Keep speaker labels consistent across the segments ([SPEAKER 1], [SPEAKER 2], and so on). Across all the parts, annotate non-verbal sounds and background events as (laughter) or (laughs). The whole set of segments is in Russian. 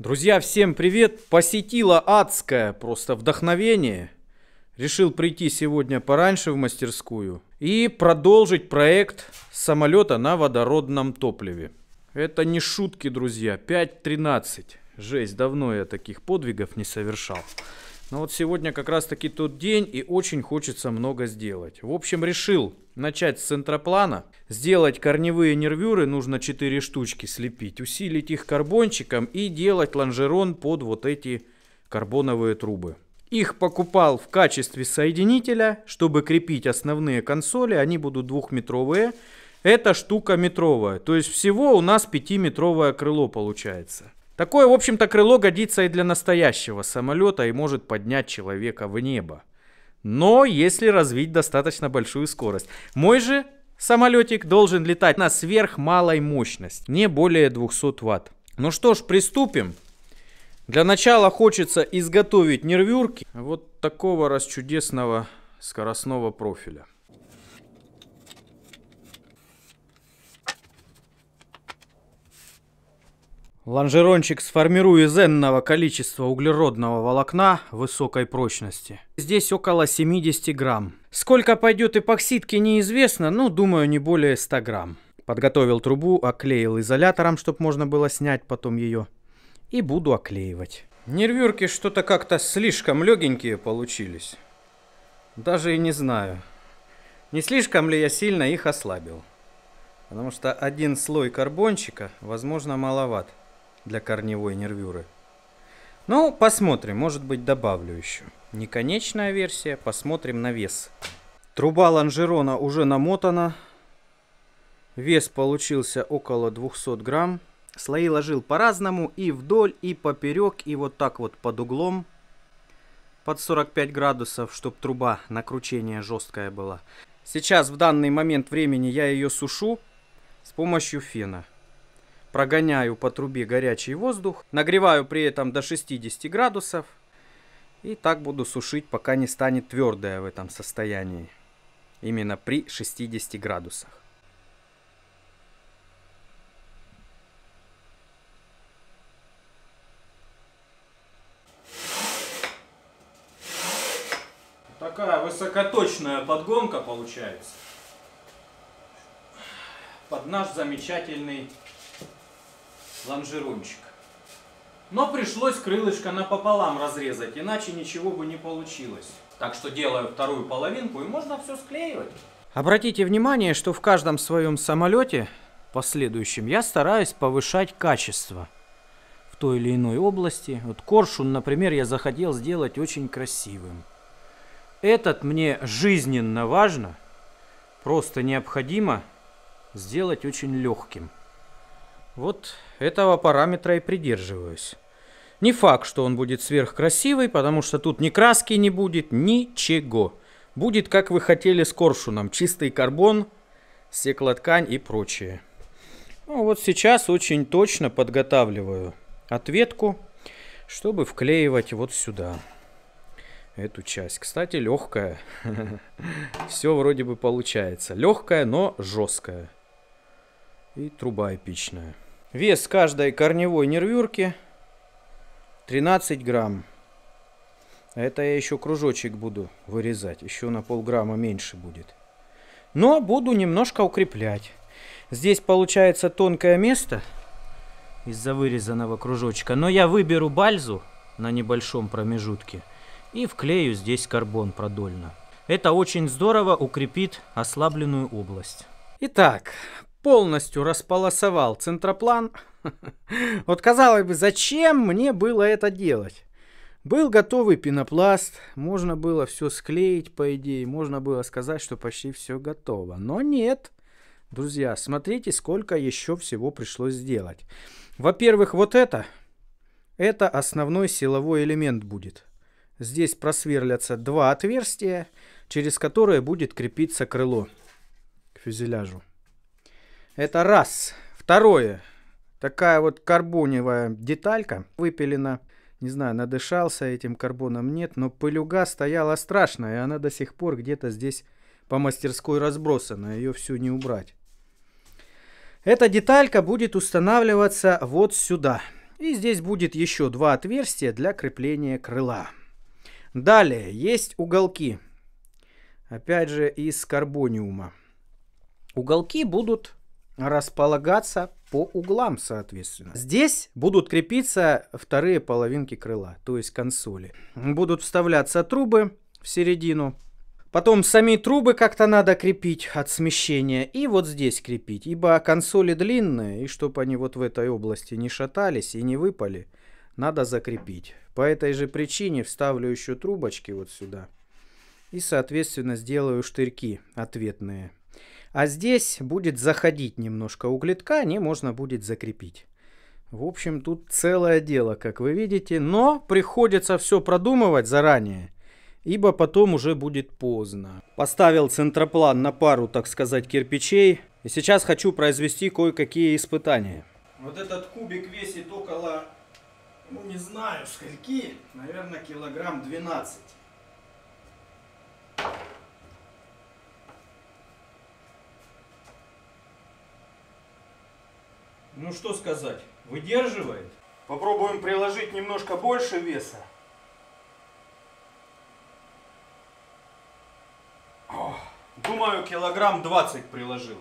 [SPEAKER 1] Друзья, всем привет! Посетила адское просто вдохновение. Решил прийти сегодня пораньше в мастерскую и продолжить проект самолета на водородном топливе. Это не шутки, друзья. 5.13. Жесть, давно я таких подвигов не совершал. Но вот сегодня как раз таки тот день и очень хочется много сделать. В общем, решил начать с центроплана. Сделать корневые нервюры нужно 4 штучки слепить, усилить их карбончиком и делать лонжерон под вот эти карбоновые трубы. Их покупал в качестве соединителя, чтобы крепить основные консоли, они будут двухметровые. Эта штука метровая, то есть всего у нас пятиметровое крыло получается. Такое, в общем-то, крыло годится и для настоящего самолета и может поднять человека в небо. Но если развить достаточно большую скорость. Мой же самолетик должен летать на сверхмалой мощности, не более 200 ватт. Ну что ж, приступим. Для начала хочется изготовить нервюрки вот такого расчудесного скоростного профиля. Лонжерончик сформирую из энного количества углеродного волокна высокой прочности. Здесь около 70 грамм. Сколько пойдет эпоксидки неизвестно, но ну, думаю не более 100 грамм. Подготовил трубу, оклеил изолятором, чтобы можно было снять потом ее. И буду оклеивать. Нервюрки что-то как-то слишком легенькие получились. Даже и не знаю, не слишком ли я сильно их ослабил. Потому что один слой карбончика, возможно, маловат для корневой нервюры. Ну, посмотрим, может быть добавлю еще. Не конечная версия, посмотрим на вес. Труба лонжерона уже намотана. Вес получился около 200 грамм. Слои ложил по-разному, и вдоль, и поперек, и вот так вот под углом. Под 45 градусов, чтобы труба на кручение жесткая была. Сейчас, в данный момент времени, я ее сушу с помощью фена прогоняю по трубе горячий воздух, нагреваю при этом до 60 градусов и так буду сушить, пока не станет твердое в этом состоянии, именно при 60 градусах. Такая высокоточная подгонка получается под наш замечательный лонжерончик. Но пришлось крылышко напополам разрезать, иначе ничего бы не получилось. Так что делаю вторую половинку и можно все склеивать. Обратите внимание, что в каждом своем самолете, последующем, я стараюсь повышать качество в той или иной области. Вот коршун, например, я захотел сделать очень красивым. Этот мне жизненно важно, просто необходимо сделать очень легким. Вот этого параметра и придерживаюсь. Не факт, что он будет сверхкрасивый, потому что тут ни краски не будет, ничего. Будет, как вы хотели, с коршуном. Чистый карбон, стеклоткань и прочее. Ну, вот сейчас очень точно подготавливаю ответку, чтобы вклеивать вот сюда эту часть. Кстати, легкая. (laughs) Все вроде бы получается. Легкая, но жесткая и труба эпичная. Вес каждой корневой нервюрки 13 грамм. Это я еще кружочек буду вырезать, еще на полграмма меньше будет. Но буду немножко укреплять. Здесь получается тонкое место из-за вырезанного кружочка. Но я выберу бальзу на небольшом промежутке и вклею здесь карбон продольно. Это очень здорово укрепит ослабленную область. Итак, полностью располосовал центроплан. (laughs) Вот казалось бы, зачем мне было это делать? Был готовый пенопласт, можно было все склеить, по идее, можно было сказать, что почти все готово. Но нет, друзья, смотрите, сколько еще всего пришлось сделать. Во-первых, вот это, это основной силовой элемент будет. Здесь просверлятся два отверстия, через которые будет крепиться крыло к фюзеляжу. Это раз. Второе. Такая вот карбоневая деталька выпилена. Не знаю, надышался этим карбоном нет, но пылюга стояла страшная, и она до сих пор где-то здесь по мастерской разбросана, ее всю не убрать. Эта деталька будет устанавливаться вот сюда. И здесь будет еще два отверстия для крепления крыла. Далее есть уголки. Опять же из карбониума. Уголки будут располагаться по углам, соответственно. Здесь будут крепиться вторые половинки крыла, то есть консоли. Будут вставляться трубы в середину. Потом сами трубы как-то надо крепить от смещения и вот здесь крепить, ибо консоли длинные, и чтобы они вот в этой области не шатались и не выпали, надо закрепить. По этой же причине вставлю еще трубочки вот сюда и, соответственно, сделаю штырьки ответные. А здесь будет заходить немножко углетка, а не можно будет закрепить. В общем, тут целое дело, как вы видите. Но приходится все продумывать заранее, ибо потом уже будет поздно. Поставил центроплан на пару, так сказать, кирпичей. И сейчас хочу произвести кое-какие испытания. Вот этот кубик весит около, ну не знаю, скольки, наверное, килограмм 12. Ну что сказать, выдерживает. Попробуем приложить немножко больше веса. думаю, килограмм 20 приложил.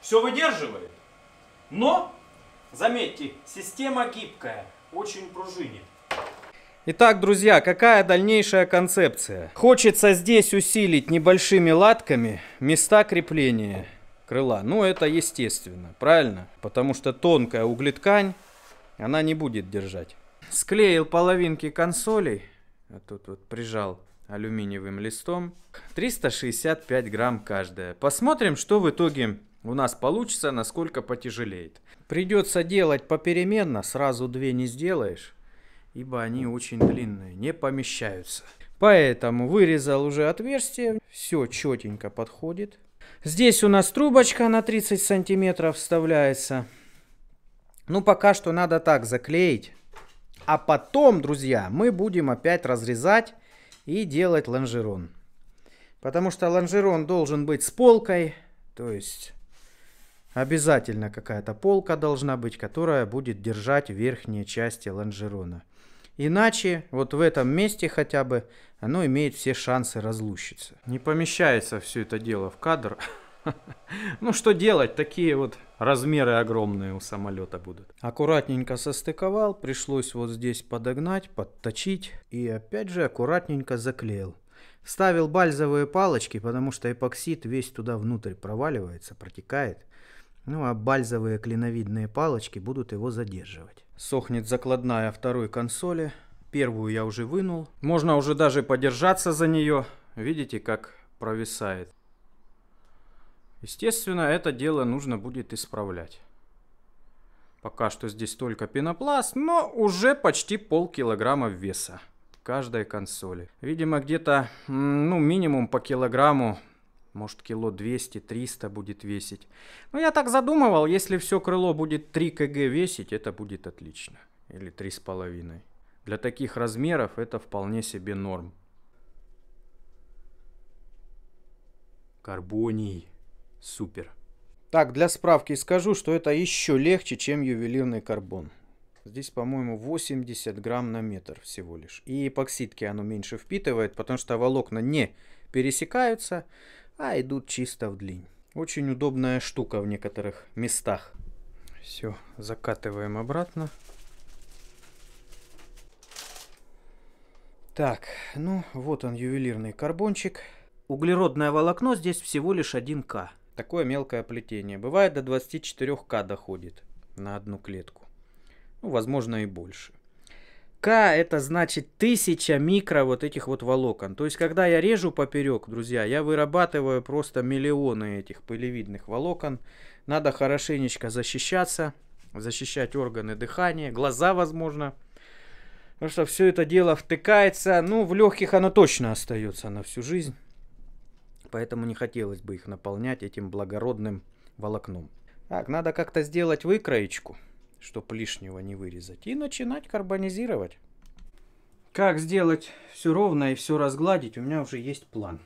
[SPEAKER 1] Все выдерживает. Но, заметьте, система гибкая, очень пружинит. Итак, друзья, какая дальнейшая концепция? Хочется здесь усилить небольшими латками места крепления крыла. Ну, это естественно, правильно? Потому что тонкая углеткань, она не будет держать. Склеил половинки консолей, а тут вот прижал алюминиевым листом. 365 грамм каждая. Посмотрим, что в итоге у нас получится, насколько потяжелеет. Придется делать попеременно, сразу две не сделаешь, ибо они очень длинные, не помещаются. Поэтому вырезал уже отверстие, все четенько подходит. Здесь у нас трубочка на 30 сантиметров вставляется. Ну, пока что надо так заклеить. А потом, друзья, мы будем опять разрезать и делать лонжерон. Потому что лонжерон должен быть с полкой. То есть обязательно какая-то полка должна быть, которая будет держать верхние части лонжерона. Иначе, вот в этом месте хотя бы, оно имеет все шансы разлучиться. Не помещается все это дело в кадр. (laughs) Ну что делать, такие вот размеры огромные у самолета будут. Аккуратненько состыковал, пришлось вот здесь подогнать, подточить и опять же аккуратненько заклеил. Вставил бальзовые палочки, потому что эпоксид весь туда внутрь проваливается, протекает. Ну а бальзовые клиновидные палочки будут его задерживать. Сохнет закладная второй консоли. Первую я уже вынул. Можно уже даже подержаться за нее. Видите, как провисает. Естественно, это дело нужно будет исправлять. Пока что здесь только пенопласт, но уже почти полкилограмма веса каждой консоли. Видимо, где-то, ну, минимум по килограмму может, кило 200-300 будет весить. Но ну, я так задумывал, если все крыло будет 3 кг весить, это будет отлично. Или 3,5. Для таких размеров это вполне себе норм. Карбоний. Супер. Так, для справки скажу, что это еще легче, чем ювелирный карбон. Здесь, по-моему, 80 грамм на метр всего лишь. И эпоксидки оно меньше впитывает, потому что волокна не пересекаются а идут чисто вдлинь. Очень удобная штука в некоторых местах. Все, закатываем обратно. Так, ну вот он ювелирный карбончик. Углеродное волокно здесь всего лишь 1К. Такое мелкое плетение. Бывает до 24К доходит на одну клетку. Ну, возможно и больше. МК это значит тысяча микро вот этих вот волокон. То есть, когда я режу поперек, друзья, я вырабатываю просто миллионы этих пылевидных волокон. Надо хорошенечко защищаться, защищать органы дыхания, глаза, возможно. Потому что все это дело втыкается. Ну, в легких оно точно остается на всю жизнь. Поэтому не хотелось бы их наполнять этим благородным волокном. Так, надо как-то сделать выкроечку чтоб лишнего не вырезать, и начинать карбонизировать. Как сделать все ровно и все разгладить, у меня уже есть план.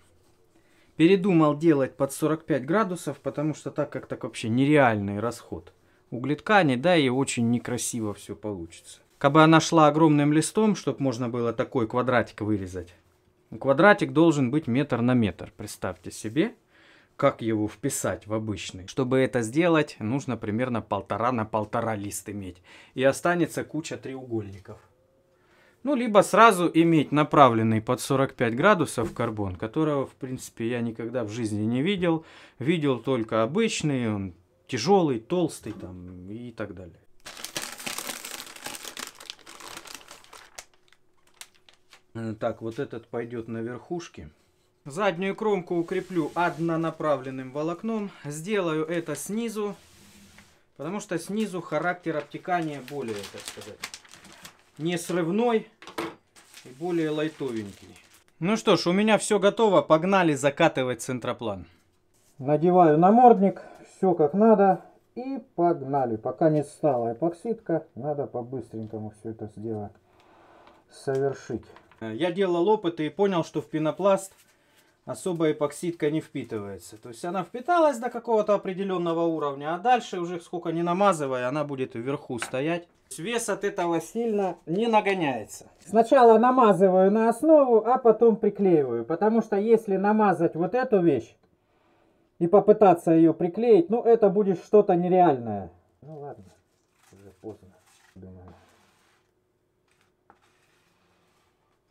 [SPEAKER 1] Передумал делать под 45 градусов, потому что так как так вообще нереальный расход углеткани, да, и очень некрасиво все получится. Кабы она шла огромным листом, чтобы можно было такой квадратик вырезать. Квадратик должен быть метр на метр, представьте себе как его вписать в обычный. Чтобы это сделать, нужно примерно полтора на полтора лист иметь. И останется куча треугольников. Ну, либо сразу иметь направленный под 45 градусов карбон, которого, в принципе, я никогда в жизни не видел. Видел только обычный, он тяжелый, толстый там и так далее. Так, вот этот пойдет на верхушке. Заднюю кромку укреплю однонаправленным волокном. Сделаю это снизу, потому что снизу характер обтекания более, так сказать, не срывной и более лайтовенький. Ну что ж, у меня все готово. Погнали закатывать центроплан. Надеваю намордник, все как надо. И погнали. Пока не стала эпоксидка, надо по-быстренькому все это сделать, совершить. Я делал опыты и понял, что в пенопласт особо эпоксидка не впитывается. То есть она впиталась до какого-то определенного уровня, а дальше уже сколько не намазывая, она будет вверху стоять. Вес от этого сильно не нагоняется. Сначала намазываю на основу, а потом приклеиваю. Потому что если намазать вот эту вещь и попытаться ее приклеить, ну это будет что-то нереальное. Ну ладно, уже поздно, думаю.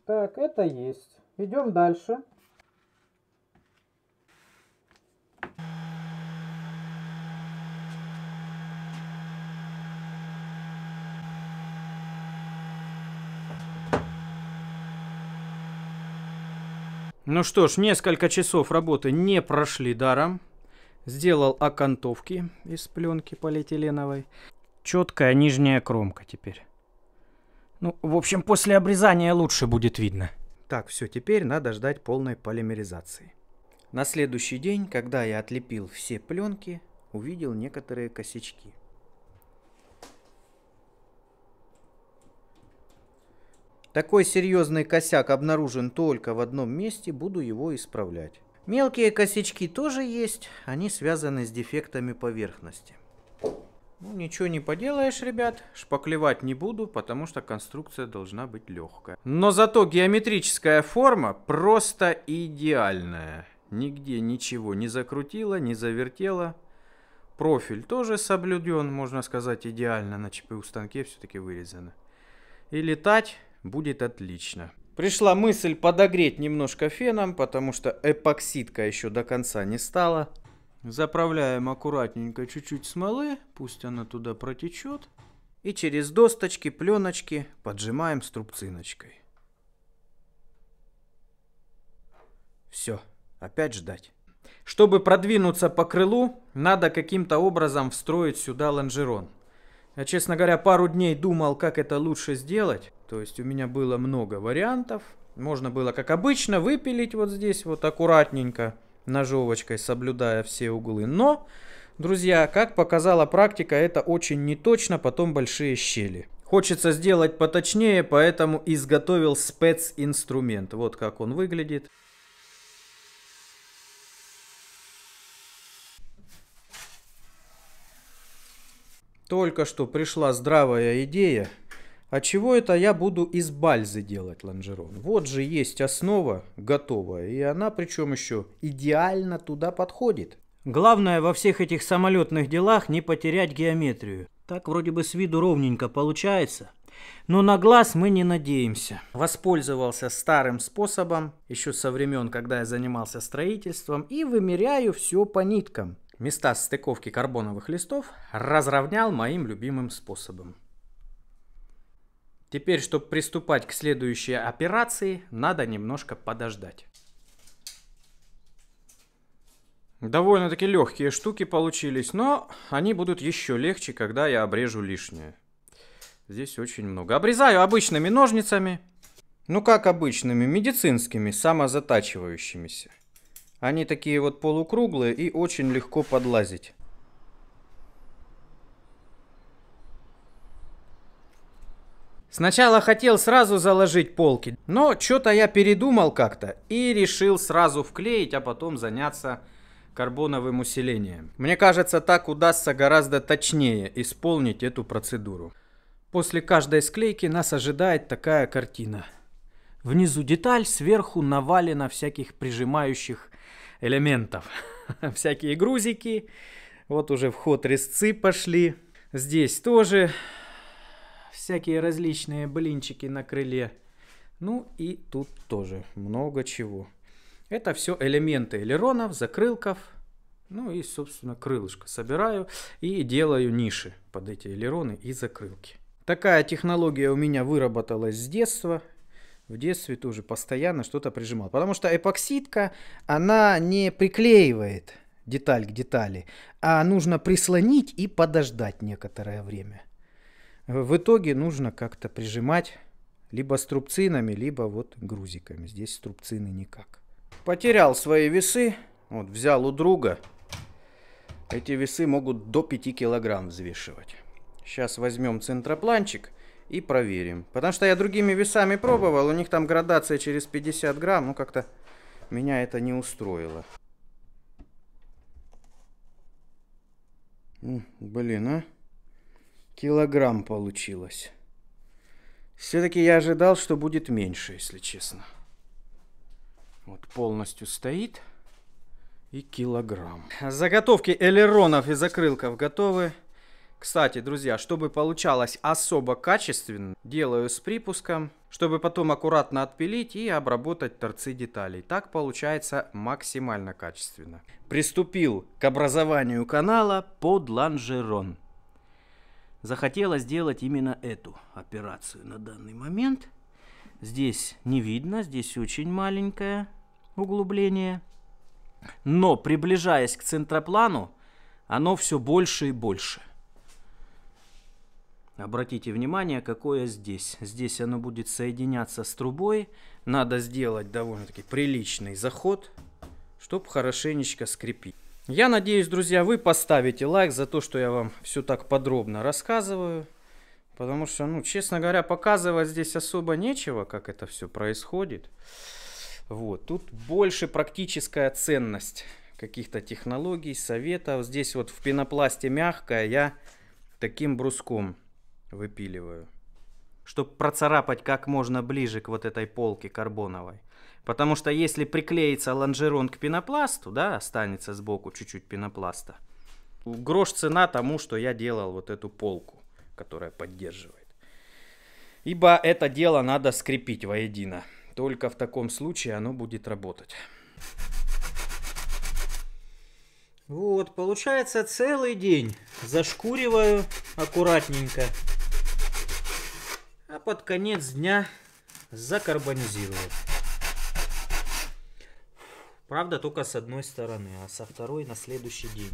[SPEAKER 1] Так, это есть. Идем дальше. Ну что ж, несколько часов работы не прошли даром. Сделал окантовки из пленки полиэтиленовой. Четкая нижняя кромка теперь. Ну, в общем, после обрезания лучше будет видно. Так, все, теперь надо ждать полной полимеризации. На следующий день, когда я отлепил все пленки, увидел некоторые косячки. Такой серьезный косяк обнаружен только в одном месте, буду его исправлять. Мелкие косячки тоже есть, они связаны с дефектами поверхности. Ну, ничего не поделаешь, ребят, шпаклевать не буду, потому что конструкция должна быть легкая. Но зато геометрическая форма просто идеальная. Нигде ничего не закрутило, не завертело. Профиль тоже соблюден, можно сказать, идеально. На ЧПУ станке все-таки вырезано. И летать будет отлично. Пришла мысль подогреть немножко феном, потому что эпоксидка еще до конца не стала. Заправляем аккуратненько чуть-чуть смолы, пусть она туда протечет. И через досточки, пленочки поджимаем струбциночкой. Все. Опять ждать. Чтобы продвинуться по крылу, надо каким-то образом встроить сюда лонжерон. Я, честно говоря, пару дней думал, как это лучше сделать. То есть у меня было много вариантов. Можно было, как обычно, выпилить вот здесь вот аккуратненько, ножовочкой, соблюдая все углы. Но, друзья, как показала практика, это очень неточно, потом большие щели. Хочется сделать поточнее, поэтому изготовил специнструмент. Вот как он выглядит. Только что пришла здравая идея. А чего это я буду из бальзы делать ланжерон? Вот же есть основа готовая, и она причем еще идеально туда подходит. Главное во всех этих самолетных делах не потерять геометрию. Так вроде бы с виду ровненько получается, но на глаз мы не надеемся. Воспользовался старым способом, еще со времен, когда я занимался строительством, и вымеряю все по ниткам места стыковки карбоновых листов разровнял моим любимым способом. Теперь, чтобы приступать к следующей операции, надо немножко подождать. Довольно-таки легкие штуки получились, но они будут еще легче, когда я обрежу лишнее. Здесь очень много. Обрезаю обычными ножницами. Ну как обычными, медицинскими, самозатачивающимися. Они такие вот полукруглые и очень легко подлазить. Сначала хотел сразу заложить полки, но что-то я передумал как-то и решил сразу вклеить, а потом заняться карбоновым усилением. Мне кажется, так удастся гораздо точнее исполнить эту процедуру. После каждой склейки нас ожидает такая картина. Внизу деталь, сверху навалено всяких прижимающих элементов. (laughs) Всякие грузики. Вот уже в ход резцы пошли. Здесь тоже всякие различные блинчики на крыле. Ну и тут тоже много чего. Это все элементы элеронов, закрылков. Ну и, собственно, крылышко собираю и делаю ниши под эти элероны и закрылки. Такая технология у меня выработалась с детства в детстве тоже постоянно что-то прижимал. Потому что эпоксидка, она не приклеивает деталь к детали, а нужно прислонить и подождать некоторое время. В итоге нужно как-то прижимать либо струбцинами, либо вот грузиками. Здесь струбцины никак. Потерял свои весы, вот взял у друга. Эти весы могут до 5 килограмм взвешивать. Сейчас возьмем центропланчик и проверим. Потому что я другими весами пробовал, у них там градация через 50 грамм, ну как-то меня это не устроило. Блин, а? Килограмм получилось. Все-таки я ожидал, что будет меньше, если честно. Вот полностью стоит и килограмм. Заготовки элеронов и закрылков готовы. Кстати, друзья, чтобы получалось особо качественно, делаю с припуском, чтобы потом аккуратно отпилить и обработать торцы деталей. Так получается максимально качественно. Приступил к образованию канала под лонжерон. Захотела сделать именно эту операцию на данный момент. Здесь не видно, здесь очень маленькое углубление. Но приближаясь к центроплану, оно все больше и больше. Обратите внимание, какое здесь. Здесь оно будет соединяться с трубой. Надо сделать довольно-таки приличный заход, чтобы хорошенечко скрепить. Я надеюсь, друзья, вы поставите лайк за то, что я вам все так подробно рассказываю. Потому что, ну, честно говоря, показывать здесь особо нечего, как это все происходит. Вот, тут больше практическая ценность каких-то технологий, советов. Здесь вот в пенопласте мягкая я таким бруском Выпиливаю. Чтобы процарапать как можно ближе к вот этой полке карбоновой. Потому что если приклеится лонжерон к пенопласту, да, останется сбоку чуть-чуть пенопласта, грош цена тому, что я делал вот эту полку, которая поддерживает. Ибо это дело надо скрепить воедино. Только в таком случае оно будет работать. Вот, получается целый день. Зашкуриваю аккуратненько а под конец дня закарбонизировать. Правда, только с одной стороны, а со второй на следующий день.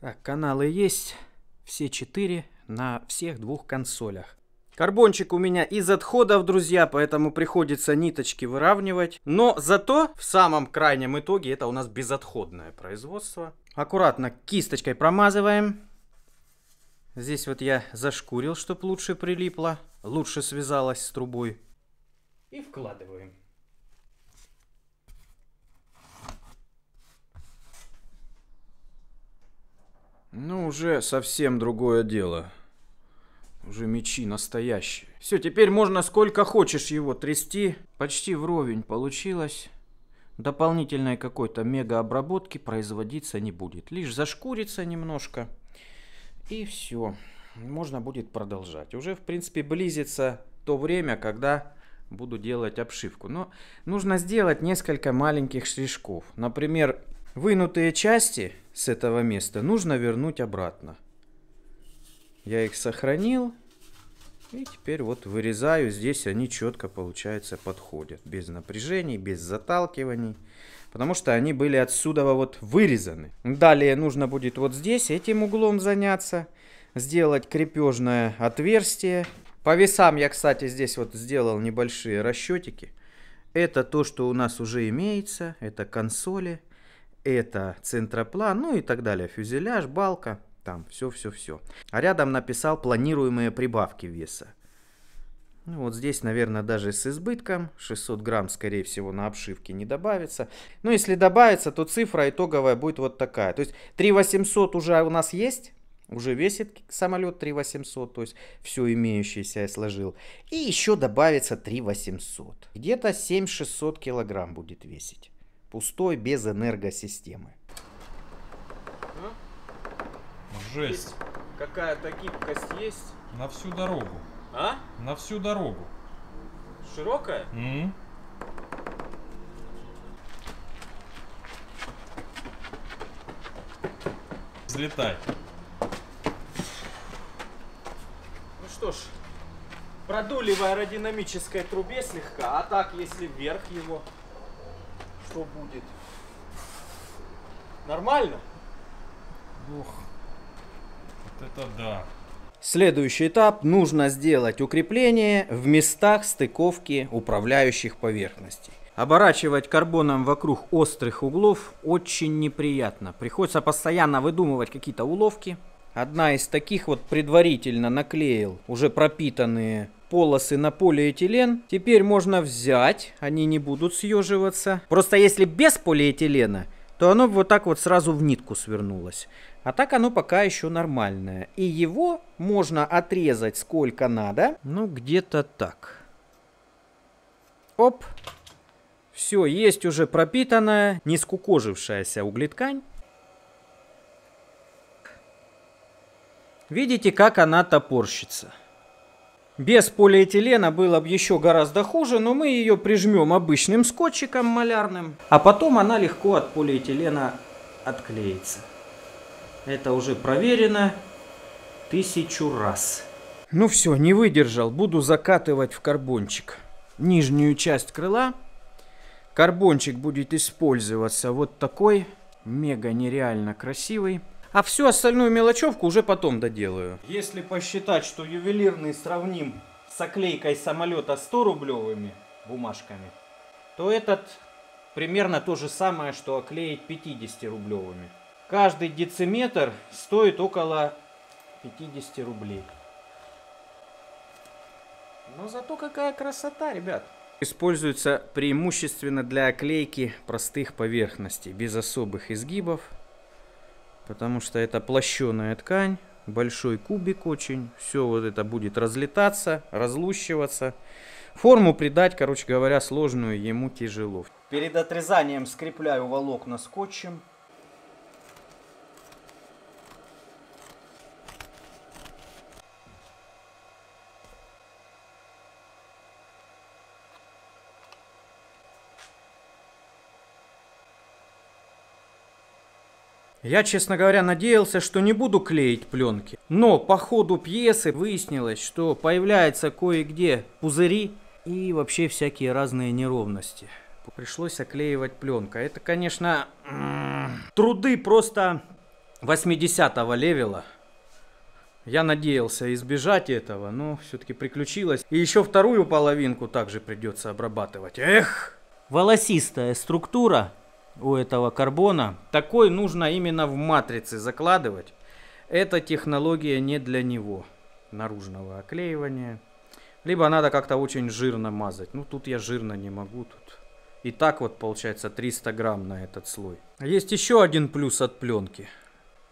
[SPEAKER 1] Так, каналы есть, все четыре на всех двух консолях. Карбончик у меня из отходов, друзья, поэтому приходится ниточки выравнивать. Но зато в самом крайнем итоге это у нас безотходное производство. Аккуратно кисточкой промазываем. Здесь вот я зашкурил, чтоб лучше прилипло, лучше связалось с трубой. И вкладываем. Ну, уже совсем другое дело. Уже мечи настоящие. Все, теперь можно сколько хочешь его трясти. Почти вровень получилось. Дополнительной какой-то мега обработки производиться не будет. Лишь зашкурится немножко. И все. Можно будет продолжать. Уже, в принципе, близится то время, когда буду делать обшивку. Но нужно сделать несколько маленьких штришков. Например, вынутые части с этого места нужно вернуть обратно. Я их сохранил. И теперь вот вырезаю. Здесь они четко, получается, подходят. Без напряжений, без заталкиваний потому что они были отсюда вот вырезаны. Далее нужно будет вот здесь этим углом заняться, сделать крепежное отверстие. По весам я, кстати, здесь вот сделал небольшие расчетики. Это то, что у нас уже имеется, это консоли, это центроплан, ну и так далее, фюзеляж, балка, там все-все-все. А рядом написал планируемые прибавки веса. Ну, вот здесь, наверное, даже с избытком. 600 грамм, скорее всего, на обшивке не добавится. Но если добавится, то цифра итоговая будет вот такая. То есть 3800 уже у нас есть. Уже весит самолет 3800, то есть все имеющееся я сложил. И еще добавится 3800. Где-то 7600 килограмм будет весить. Пустой, без энергосистемы. Жесть. Какая-то гибкость есть? На всю дорогу. А? На всю дорогу. Широкая? Mm -hmm. Взлетай. Ну что ж, продули в аэродинамической трубе слегка, а так, если вверх его, что будет? Нормально? Ох, вот это да. Следующий этап нужно сделать укрепление в местах стыковки управляющих поверхностей. Оборачивать карбоном вокруг острых углов очень неприятно. Приходится постоянно выдумывать какие-то уловки. Одна из таких вот предварительно наклеил уже пропитанные полосы на полиэтилен. Теперь можно взять, они не будут съеживаться. Просто если без полиэтилена, то оно вот так вот сразу в нитку свернулось. А так оно пока еще нормальное. И его можно отрезать сколько надо. Ну, где-то так. Оп. Все, есть уже пропитанная, не скукожившаяся углеткань. Видите, как она топорщится. Без полиэтилена было бы еще гораздо хуже, но мы ее прижмем обычным скотчиком малярным, а потом она легко от полиэтилена отклеится. Это уже проверено тысячу раз. Ну все, не выдержал. Буду закатывать в карбончик. Нижнюю часть крыла. Карбончик будет использоваться вот такой. Мега нереально красивый. А всю остальную мелочевку уже потом доделаю. Если посчитать, что ювелирный сравним с оклейкой самолета 100 рублевыми бумажками, то этот примерно то же самое, что оклеить 50 рублевыми. Каждый дециметр стоит около 50 рублей. Но зато какая красота, ребят! Используется преимущественно для оклейки простых поверхностей, без особых изгибов, потому что это плащеная ткань, большой кубик очень, все вот это будет разлетаться, разлущиваться. Форму придать, короче говоря, сложную ему тяжело. Перед отрезанием скрепляю волокна скотчем, Я, честно говоря, надеялся, что не буду клеить пленки. Но по ходу пьесы выяснилось, что появляются кое-где пузыри и вообще всякие разные неровности. Пришлось оклеивать пленка. Это, конечно, труды просто 80-го левела. Я надеялся избежать этого, но все-таки приключилось. И еще вторую половинку также придется обрабатывать. Эх! Волосистая структура у этого карбона. Такой нужно именно в матрице закладывать. Эта технология не для него, наружного оклеивания. Либо надо как-то очень жирно мазать. Ну, тут я жирно не могу. Тут и так вот получается 300 грамм на этот слой. Есть еще один плюс от пленки.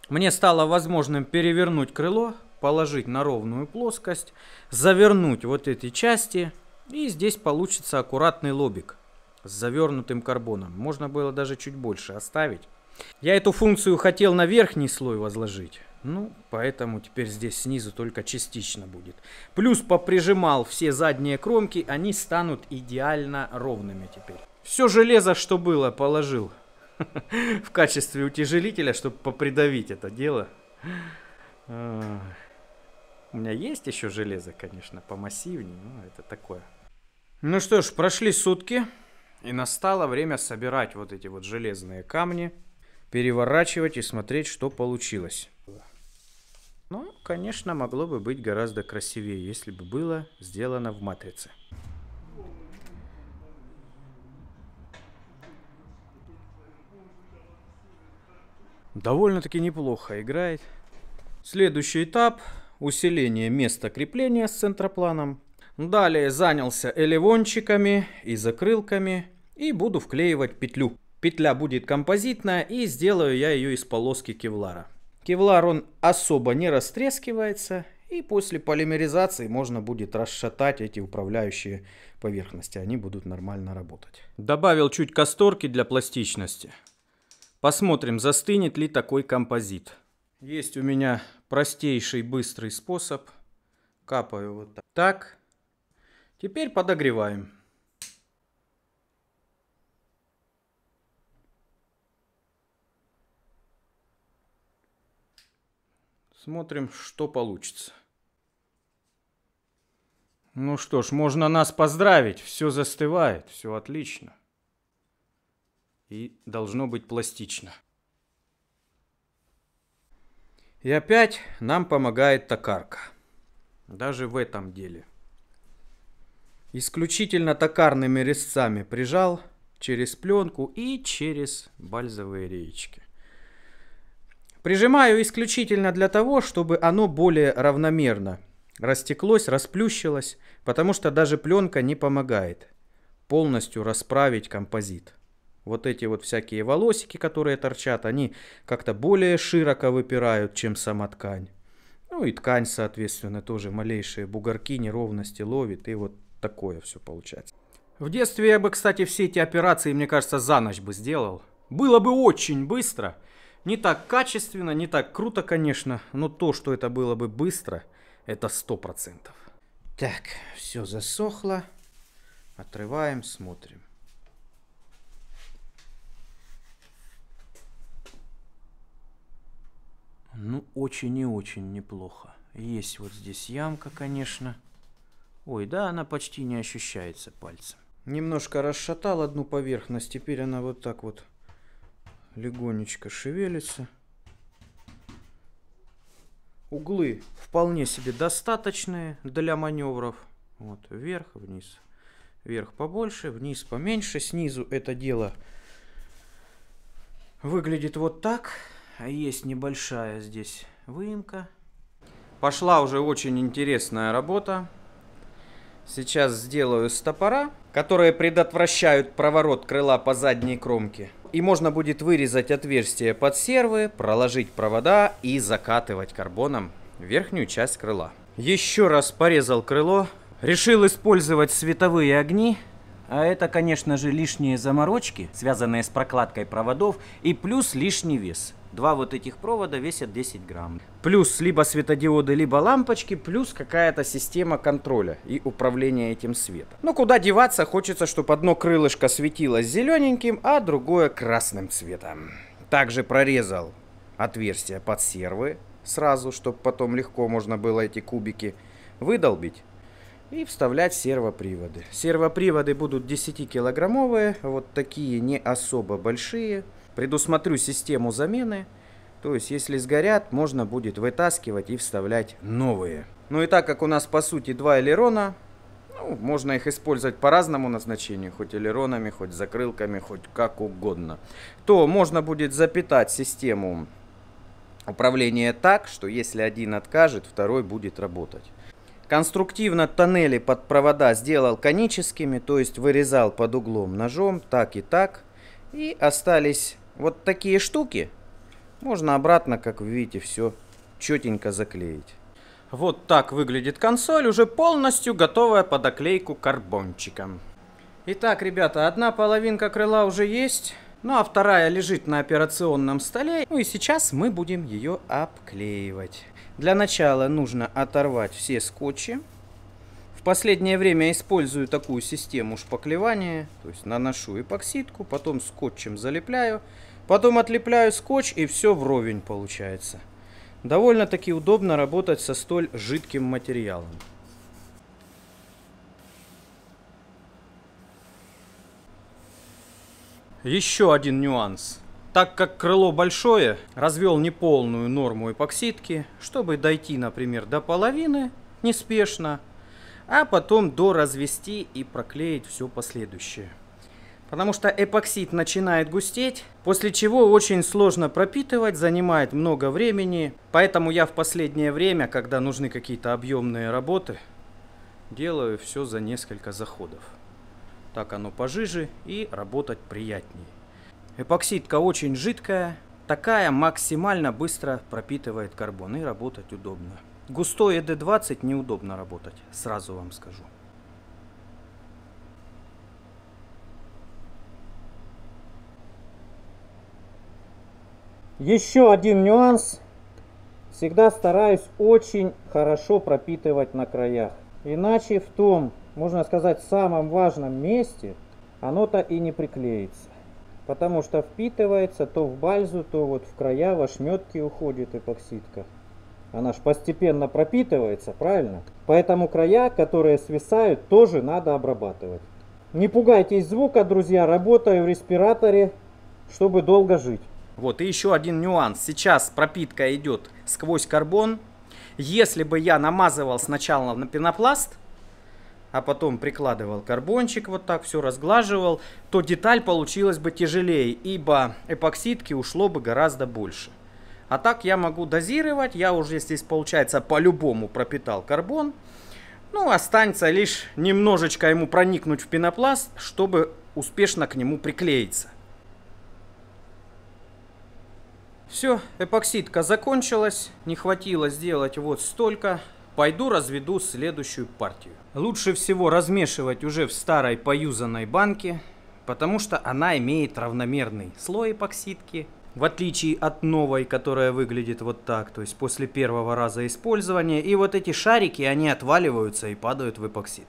[SPEAKER 1] Мне стало возможным перевернуть крыло, положить на ровную плоскость, завернуть вот эти части, и здесь получится аккуратный лобик с завернутым карбоном. Можно было даже чуть больше оставить. Я эту функцию хотел на верхний слой возложить. Ну, поэтому теперь здесь снизу только частично будет. Плюс поприжимал все задние кромки, они станут идеально ровными теперь. Все железо, что было, положил (laughs) в качестве утяжелителя, чтобы попридавить это дело. У меня есть еще железо, конечно, помассивнее, но это такое. Ну что ж, прошли сутки. И настало время собирать вот эти вот железные камни, переворачивать и смотреть, что получилось. Ну, конечно, могло бы быть гораздо красивее, если бы было сделано в матрице. Довольно-таки неплохо играет. Следующий этап – усиление места крепления с центропланом. Далее занялся элевончиками и закрылками – и буду вклеивать петлю. Петля будет композитная и сделаю я ее из полоски кевлара. Кевлар он особо не растрескивается и после полимеризации можно будет расшатать эти управляющие поверхности. Они будут нормально работать. Добавил чуть касторки для пластичности. Посмотрим, застынет ли такой композит. Есть у меня простейший быстрый способ. Капаю вот так. Так. Теперь подогреваем. Смотрим, что получится. Ну что ж, можно нас поздравить. Все застывает, все отлично. И должно быть пластично. И опять нам помогает токарка. Даже в этом деле. Исключительно токарными резцами прижал через пленку и через бальзовые реечки. Прижимаю исключительно для того, чтобы оно более равномерно растеклось, расплющилось, потому что даже пленка не помогает полностью расправить композит. Вот эти вот всякие волосики, которые торчат, они как-то более широко выпирают, чем сама ткань. Ну и ткань, соответственно, тоже малейшие бугорки, неровности ловит, и вот такое все получается. В детстве я бы, кстати, все эти операции, мне кажется, за ночь бы сделал. Было бы очень быстро – не так качественно, не так круто, конечно, но то, что это было бы быстро, это сто процентов. Так, все засохло. Отрываем, смотрим. Ну, очень и очень неплохо. Есть вот здесь ямка, конечно. Ой, да, она почти не ощущается пальцем. Немножко расшатал одну поверхность, теперь она вот так вот легонечко шевелится. Углы вполне себе достаточные для маневров. Вот, вверх, вниз. Вверх побольше, вниз поменьше. Снизу это дело выглядит вот так. А есть небольшая здесь выемка. Пошла уже очень интересная работа. Сейчас сделаю стопора, которые предотвращают проворот крыла по задней кромке и можно будет вырезать отверстие под сервы, проложить провода и закатывать карбоном верхнюю часть крыла. Еще раз порезал крыло, решил использовать световые огни, а это, конечно же, лишние заморочки, связанные с прокладкой проводов и плюс лишний вес – Два вот этих провода весят 10 грамм. Плюс либо светодиоды, либо лампочки, плюс какая-то система контроля и управления этим светом. Ну куда деваться, хочется, чтобы одно крылышко светилось зелененьким, а другое красным цветом. Также прорезал отверстия под сервы сразу, чтобы потом легко можно было эти кубики выдолбить и вставлять сервоприводы. Сервоприводы будут 10-килограммовые, вот такие не особо большие предусмотрю систему замены. То есть, если сгорят, можно будет вытаскивать и вставлять новые. Ну и так как у нас по сути два элерона, ну, можно их использовать по разному назначению, хоть элеронами, хоть закрылками, хоть как угодно, то можно будет запитать систему управления так, что если один откажет, второй будет работать. Конструктивно тоннели под провода сделал коническими, то есть вырезал под углом ножом, так и так. И остались вот такие штуки можно обратно, как вы видите, все четенько заклеить. Вот так выглядит консоль, уже полностью готовая под оклейку карбончиком. Итак, ребята, одна половинка крыла уже есть, ну а вторая лежит на операционном столе. Ну и сейчас мы будем ее обклеивать. Для начала нужно оторвать все скотчи последнее время использую такую систему шпаклевания. То есть наношу эпоксидку, потом скотчем залепляю. Потом отлепляю скотч и все вровень получается. Довольно-таки удобно работать со столь жидким материалом. Еще один нюанс. Так как крыло большое, развел неполную норму эпоксидки, чтобы дойти, например, до половины, неспешно, а потом доразвести и проклеить все последующее. Потому что эпоксид начинает густеть, после чего очень сложно пропитывать, занимает много времени. Поэтому я в последнее время, когда нужны какие-то объемные работы, делаю все за несколько заходов. Так оно пожиже и работать приятнее. Эпоксидка очень жидкая, такая максимально быстро пропитывает карбон и работать удобно. Густой ED20 неудобно работать, сразу вам скажу. Еще один нюанс. Всегда стараюсь очень хорошо пропитывать на краях. Иначе в том, можно сказать, самом важном месте оно-то и не приклеится. Потому что впитывается то в бальзу, то вот в края, в ошметки уходит эпоксидка. Она же постепенно пропитывается, правильно? Поэтому края, которые свисают, тоже надо обрабатывать. Не пугайтесь звука, друзья. Работаю в респираторе, чтобы долго жить. Вот и еще один нюанс. Сейчас пропитка идет сквозь карбон. Если бы я намазывал сначала на пенопласт, а потом прикладывал карбончик, вот так все разглаживал, то деталь получилась бы тяжелее, ибо эпоксидки ушло бы гораздо больше. А так я могу дозировать, я уже здесь, получается, по-любому пропитал карбон. Ну, останется лишь немножечко ему проникнуть в пенопласт, чтобы успешно к нему приклеиться. Все, эпоксидка закончилась, не хватило сделать вот столько. Пойду разведу следующую партию. Лучше всего размешивать уже в старой поюзанной банке, потому что она имеет равномерный слой эпоксидки в отличие от новой, которая выглядит вот так, то есть после первого раза использования. И вот эти шарики, они отваливаются и падают в эпоксид.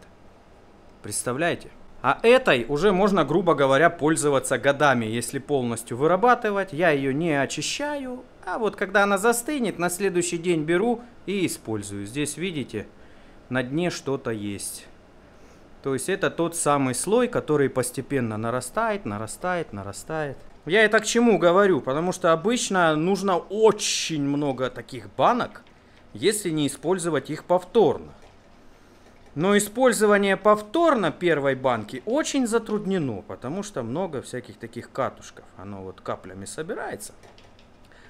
[SPEAKER 1] Представляете? А этой уже можно, грубо говоря, пользоваться годами, если полностью вырабатывать. Я ее не очищаю, а вот когда она застынет, на следующий день беру и использую. Здесь, видите, на дне что-то есть. То есть это тот самый слой, который постепенно нарастает, нарастает, нарастает. Я это к чему говорю? Потому что обычно нужно очень много таких банок, если не использовать их повторно. Но использование повторно первой банки очень затруднено, потому что много всяких таких катушков. Оно вот каплями собирается,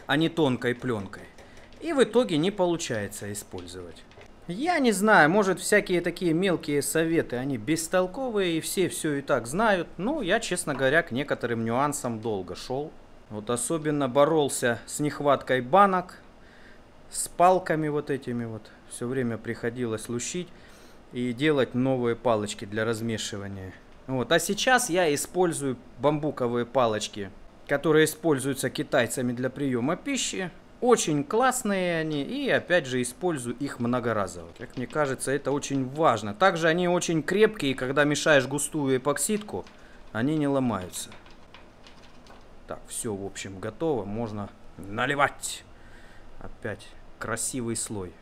[SPEAKER 1] а не тонкой пленкой. И в итоге не получается использовать. Я не знаю, может всякие такие мелкие советы, они бестолковые и все все и так знают. Ну, я, честно говоря, к некоторым нюансам долго шел. Вот особенно боролся с нехваткой банок, с палками вот этими вот. Все время приходилось лущить и делать новые палочки для размешивания. Вот. А сейчас я использую бамбуковые палочки, которые используются китайцами для приема пищи. Очень классные они, и опять же использую их многоразово. Как мне кажется, это очень важно. Также они очень крепкие, когда мешаешь густую эпоксидку, они не ломаются. Так, все, в общем, готово. Можно наливать. Опять красивый слой.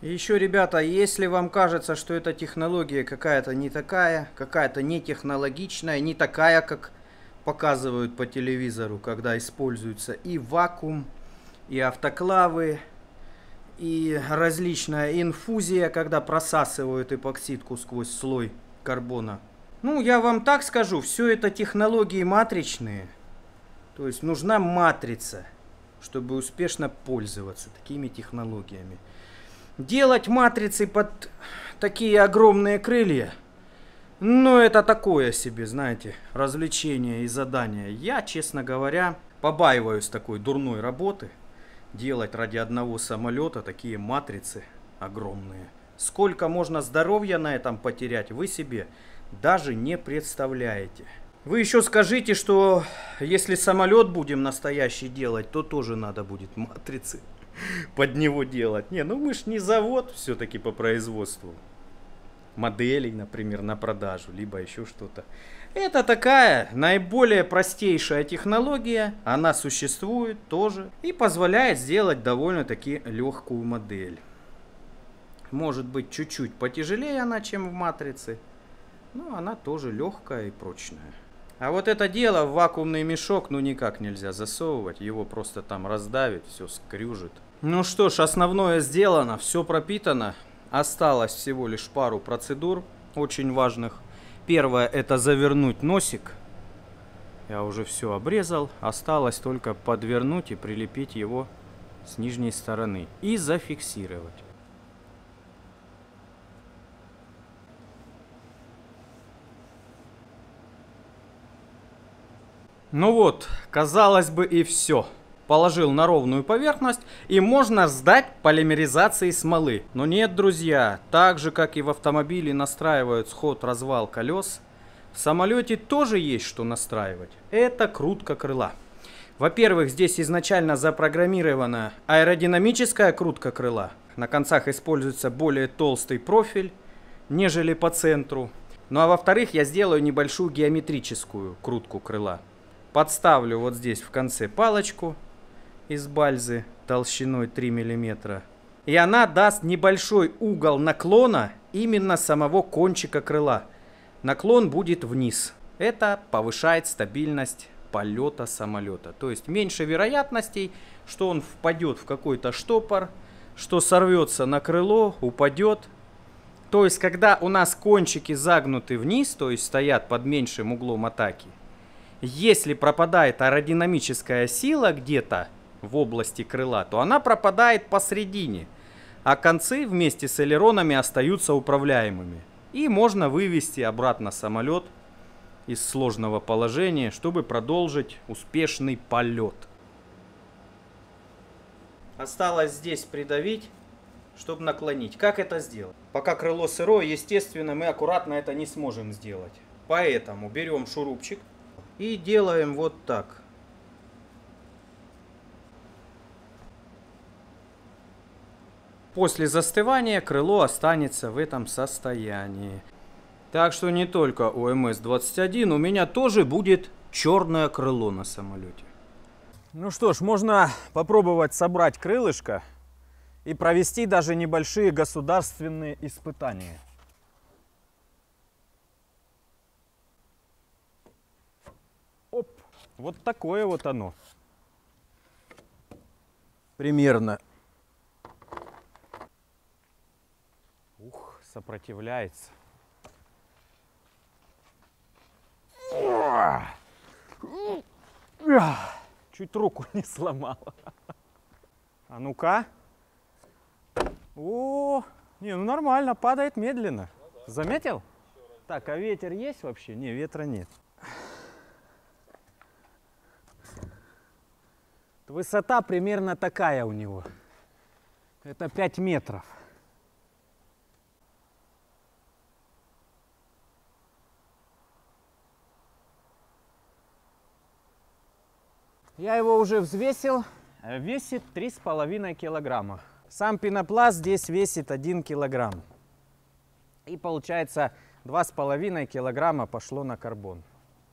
[SPEAKER 1] еще, ребята, если вам кажется, что эта технология какая-то не такая, какая-то не технологичная, не такая, как показывают по телевизору, когда используются и вакуум, и автоклавы, и различная инфузия, когда просасывают эпоксидку сквозь слой карбона. Ну, я вам так скажу, все это технологии матричные. То есть нужна матрица, чтобы успешно пользоваться такими технологиями. Делать матрицы под такие огромные крылья – ну, это такое себе, знаете, развлечение и задание. Я, честно говоря, побаиваюсь такой дурной работы. Делать ради одного самолета такие матрицы огромные. Сколько можно здоровья на этом потерять, вы себе даже не представляете. Вы еще скажите, что если самолет будем настоящий делать, то тоже надо будет матрицы (laughs) под него делать. Не, ну мы ж не завод все-таки по производству моделей, например, на продажу, либо еще что-то. Это такая наиболее простейшая технология, она существует тоже и позволяет сделать довольно-таки легкую модель. Может быть чуть-чуть потяжелее она, чем в матрице, но она тоже легкая и прочная. А вот это дело в вакуумный мешок ну никак нельзя засовывать, его просто там раздавит, все скрюжит. Ну что ж, основное сделано, все пропитано, Осталось всего лишь пару процедур очень важных. Первое это завернуть носик. Я уже все обрезал. Осталось только подвернуть и прилепить его с нижней стороны и зафиксировать. Ну вот, казалось бы и все положил на ровную поверхность и можно сдать полимеризации смолы. Но нет, друзья, так же как и в автомобиле настраивают сход-развал колес, в самолете тоже есть что настраивать. Это крутка крыла. Во-первых, здесь изначально запрограммирована аэродинамическая крутка крыла. На концах используется более толстый профиль, нежели по центру. Ну а во-вторых, я сделаю небольшую геометрическую крутку крыла. Подставлю вот здесь в конце палочку – из бальзы толщиной 3 мм. И она даст небольшой угол наклона именно самого кончика крыла. Наклон будет вниз. Это повышает стабильность полета самолета. То есть меньше вероятностей, что он впадет в какой-то штопор, что сорвется на крыло, упадет. То есть когда у нас кончики загнуты вниз, то есть стоят под меньшим углом атаки, если пропадает аэродинамическая сила где-то, в области крыла, то она пропадает посредине, а концы вместе с элеронами остаются управляемыми. И можно вывести обратно самолет из сложного положения, чтобы продолжить успешный полет. Осталось здесь придавить, чтобы наклонить. Как это сделать? Пока крыло сырое, естественно, мы аккуратно это не сможем сделать. Поэтому берем шурупчик и делаем вот так. После застывания крыло останется в этом состоянии. Так что не только у МС-21, у меня тоже будет черное крыло на самолете. Ну что ж, можно попробовать собрать крылышко и провести даже небольшие государственные испытания. Оп, вот такое вот оно. Примерно сопротивляется. Чуть руку не сломала. А ну-ка. О, не, ну нормально, падает медленно. Заметил? Так, а ветер есть вообще? Не, ветра нет. Высота примерно такая у него. Это 5 метров. Я его уже взвесил. Э, весит 3,5 килограмма. Сам пенопласт здесь весит 1 килограмм. И получается 2,5 килограмма пошло на карбон.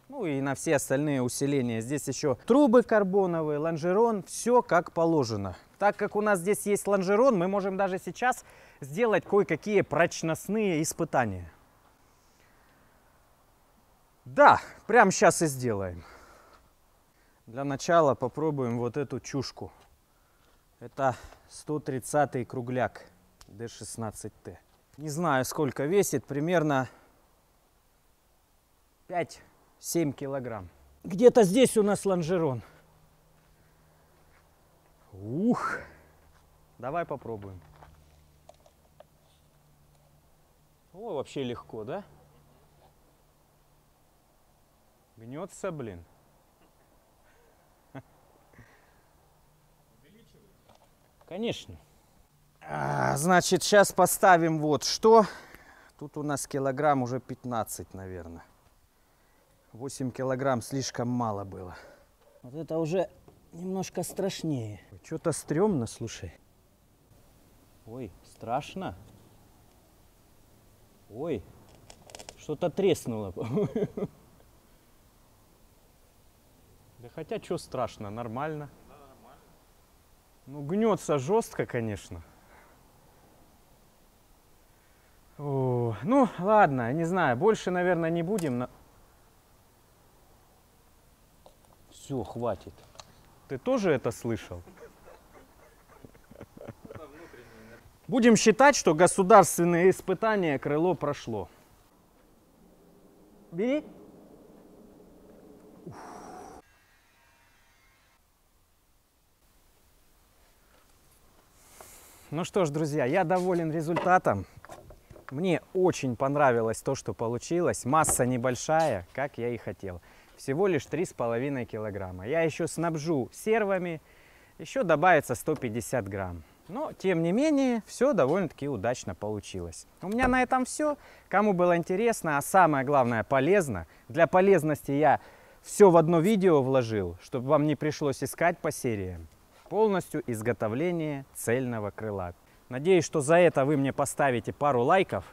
[SPEAKER 1] Ну и на все остальные усиления. Здесь еще трубы карбоновые, лонжерон, все как положено. Так как у нас здесь есть лонжерон, мы можем даже сейчас сделать кое-какие прочностные испытания. Да, прямо сейчас и сделаем. Для начала попробуем вот эту чушку. Это 130 кругляк D16T. Не знаю, сколько весит, примерно 5-7 килограмм. Где-то здесь у нас лонжерон. Ух! Давай попробуем. О, вообще легко, да? Гнется, блин. Конечно. А, значит, сейчас поставим вот что. Тут у нас килограмм уже 15, наверное. 8 килограмм слишком мало было. Вот это уже немножко страшнее. Что-то стрёмно, слушай. Ой, страшно. Ой, что-то треснуло. (laughs) Да хотя что страшно, нормально. Ну, гнется жестко, конечно. О, ну, ладно, не знаю, больше, наверное, не будем. На... Все, хватит. Ты тоже это слышал? Будем считать, что государственные испытания крыло прошло. Бери. Ну что ж, друзья, я доволен результатом. Мне очень понравилось то, что получилось. Масса небольшая, как я и хотел. Всего лишь 3,5 килограмма. Я еще снабжу сервами, еще добавится 150 грамм. Но, тем не менее, все довольно-таки удачно получилось. У меня на этом все. Кому было интересно, а самое главное полезно, для полезности я все в одно видео вложил, чтобы вам не пришлось искать по сериям полностью изготовление цельного крыла. Надеюсь, что за это вы мне поставите пару лайков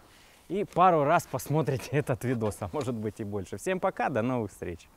[SPEAKER 1] и пару раз посмотрите (laughs) этот видос, а может быть и больше. Всем пока, до новых встреч!